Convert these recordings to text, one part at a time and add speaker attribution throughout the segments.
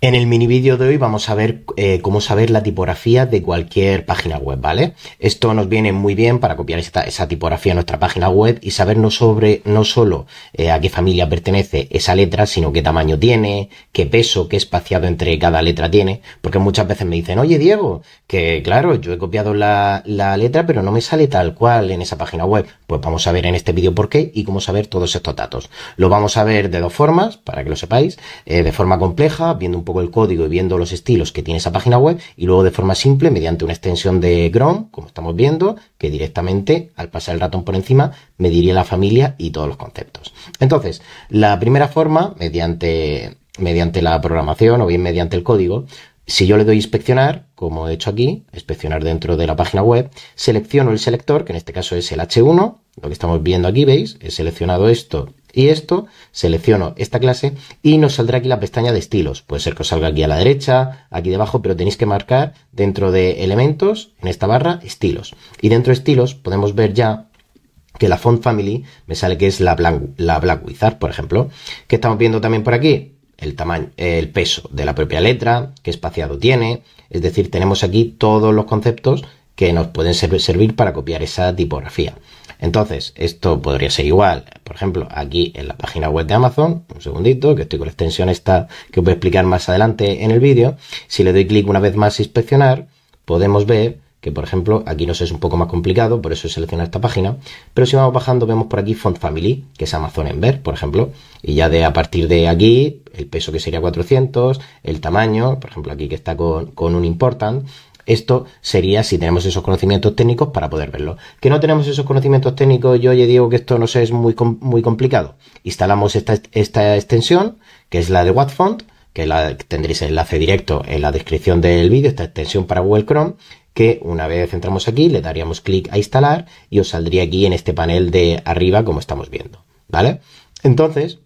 Speaker 1: En el mini vídeo de hoy vamos a ver eh, cómo saber la tipografía de cualquier página web, ¿vale? Esto nos viene muy bien para copiar esa tipografía a nuestra página web y saber no, sobre, no solo eh, a qué familia pertenece esa letra, sino qué tamaño tiene, qué peso, qué espaciado entre cada letra tiene, porque muchas veces me dicen, oye Diego, que claro, yo he copiado la, letra, pero no me sale tal cual en esa página web. Pues vamos a ver en este vídeo por qué y cómo saber todos estos datos. Lo vamos a ver de dos formas, para que lo sepáis, eh, de forma compleja, viendo un poco el código y viendo los estilos que tiene esa página web y luego de forma simple mediante una extensión de Chrome, como estamos viendo, que directamente al pasar el ratón por encima me diría la familia y todos los conceptos. Entonces, la primera forma, mediante, mediante la programación o bien mediante el código, si yo le doy inspeccionar, como he hecho aquí, inspeccionar dentro de la página web, selecciono el selector, que en este caso es el H1, lo que estamos viendo aquí, veis, he seleccionado esto y esto, selecciono esta clase y nos saldrá aquí la pestaña de estilos. Puede ser que os salga aquí a la derecha, aquí debajo, pero tenéis que marcar dentro de elementos, en esta barra, estilos. Y dentro de estilos podemos ver ya que la font family me sale que es la Black, Wizard, por ejemplo. que estamos viendo también por aquí? El tamaño, el peso de la propia letra, qué espaciado tiene. Es decir, tenemos aquí todos los conceptos que nos pueden servir para copiar esa tipografía. Entonces, esto podría ser igual. Por ejemplo, aquí en la página web de Amazon, un segundito, que estoy con la extensión esta que os voy a explicar más adelante en el vídeo. Si le doy clic una vez más a inspeccionar, podemos ver que, por ejemplo, aquí nos es un poco más complicado, por eso he seleccionado esta página. Pero si vamos bajando, vemos por aquí Font Family, que es Amazon en ver, por ejemplo. Y ya de a partir de aquí, el peso que sería 400, el tamaño, por ejemplo, aquí que está con, con un important, esto sería si tenemos esos conocimientos técnicos para poder verlo. Que no tenemos esos conocimientos técnicos, yo ya digo que esto no es muy, muy complicado. Instalamos esta, extensión, que es la de WattFont, que la, tendréis enlace directo en la descripción del vídeo, esta extensión para Google Chrome, que una vez entramos aquí le daríamos clic a instalar y os saldría aquí en este panel de arriba como estamos viendo, ¿vale? Entonces,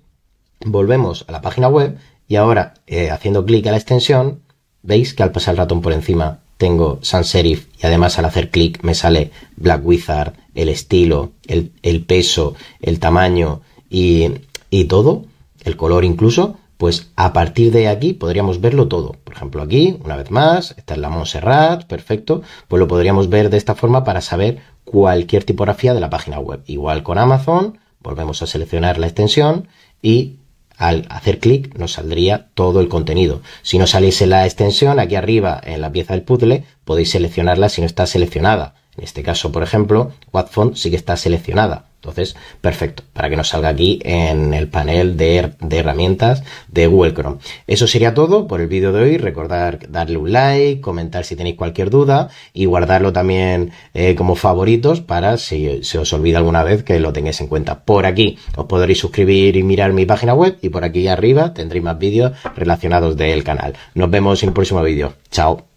Speaker 1: volvemos a la página web y ahora eh, haciendo clic a la extensión, veis que al pasar el ratón por encima tengo sans serif y además al hacer clic me sale Black Wizard, el estilo, el, peso, el tamaño y, y todo, el color incluso, pues a partir de aquí podríamos verlo todo. Por ejemplo, aquí, una vez más, esta es la Montserrat, perfecto, pues lo podríamos ver de esta forma para saber cualquier tipografía de la página web. Igual con Amazon, volvemos a seleccionar la extensión y al hacer clic nos saldría todo el contenido. Si no saliese la extensión, aquí arriba en la pieza del puzzle podéis seleccionarla si no está seleccionada. En este caso, por ejemplo, WhatFont sí que está seleccionada. Entonces, perfecto, para que nos salga aquí en el panel de, herramientas de Google Chrome. Eso sería todo por el vídeo de hoy. Recordar darle un like, comentar si tenéis cualquier duda y guardarlo también eh, como favoritos para si se os olvida alguna vez que lo tengáis en cuenta. Por aquí os podréis suscribir y mirar mi página web y por aquí arriba tendréis más vídeos relacionados del canal. Nos vemos en el próximo vídeo. Chao.